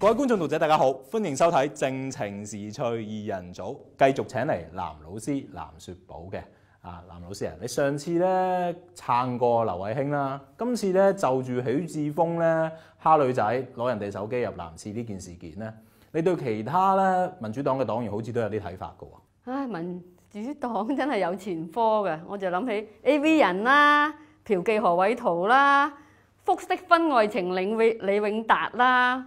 各位觀眾讀者，大家好，歡迎收睇《正情時趣二人組》，繼續請嚟藍老師藍雪寶嘅啊。藍老師啊，你上次咧撐過劉偉興啦，今次咧就住許志峰咧蝦女仔攞人哋手機入男廁呢件事件咧，你對其他咧民主黨嘅黨員好似都有啲睇法嘅喎。唉，民主黨真係有前科嘅，我就諗起 A.V. 人啦、嫖妓何偉圖啦、複式婚外情領李永達啦。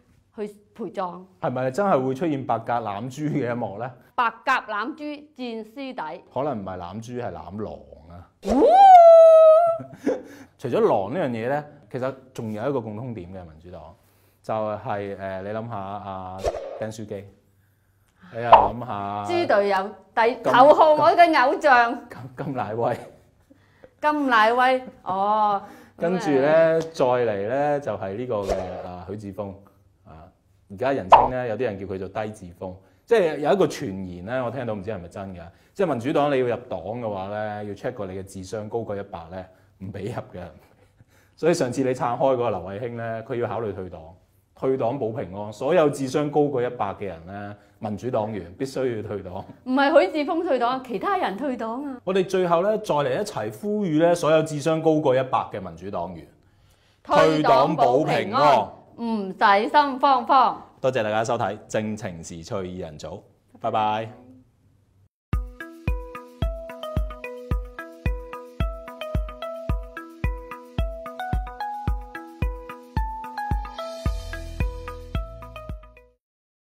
去陪葬，系咪真系会出现白鸽揽猪嘅一幕咧？白鸽揽猪战尸底，可能唔系揽猪系揽狼啊！除咗狼呢样嘢咧，其实仲有一个共通点嘅民主党，就系诶，你谂下阿丁书基，你又谂下豬队友，第投靠我嘅偶像金金乃威，金乃威哦，跟住咧再嚟咧就系呢个嘅许志峰。而家人稱咧，有啲人叫佢做低智峰，即係有一個傳言咧，我聽到唔知係咪真㗎。即係民主黨你要入黨嘅話咧，要 check 過你嘅智商高過一百咧，唔俾入嘅。所以上次你撐開嗰個劉慧卿咧，佢要考慮退黨，退黨保平安。所有智商高過一百嘅人咧，民主黨員必須要退黨。唔係許智峰退黨，其他人退黨啊！我哋最後咧，再嚟一齊呼籲咧，所有智商高過一百嘅民主黨員退黨保平安。唔使心慌慌，多謝大家收睇《正情時趣二人組》，拜拜。